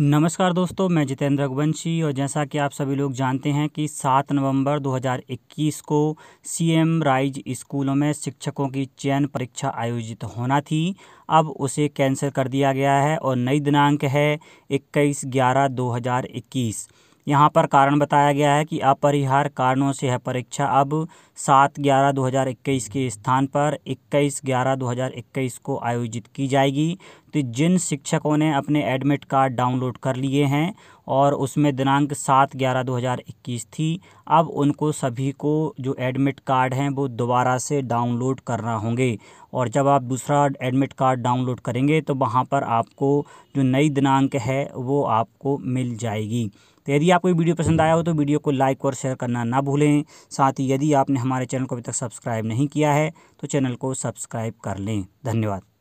नमस्कार दोस्तों मैं जितेंद्र रघुवंशी और जैसा कि आप सभी लोग जानते हैं कि 7 नवंबर 2021 को सीएम राइज स्कूलों में शिक्षकों की चयन परीक्षा आयोजित होना थी अब उसे कैंसिल कर दिया गया है और नई दिनांक है 21 ग्यारह 2021 यहाँ पर कारण बताया गया है कि अपरिहार्य कारणों से है परीक्षा अब सात ग्यारह दो हज़ार इक्कीस के स्थान पर इक्कीस ग्यारह दो हज़ार इक्कीस को आयोजित की जाएगी तो जिन शिक्षकों ने अपने एडमिट कार्ड डाउनलोड कर लिए हैं और उसमें दिनांक सात ग्यारह दो हज़ार इक्कीस थी अब उनको सभी को जो एडमिट कार्ड हैं वो दोबारा से डाउनलोड करना होंगे और जब आप दूसरा एडमिट कार्ड डाउनलोड करेंगे तो वहाँ पर आपको जो नई दिनांक है वो आपको मिल जाएगी तो यदि आपको वीडियो पसंद आया हो तो वीडियो को लाइक और शेयर करना ना भूलें साथ ही यदि आपने हमारे चैनल को अभी तक सब्सक्राइब नहीं किया है तो चैनल को सब्सक्राइब कर लें धन्यवाद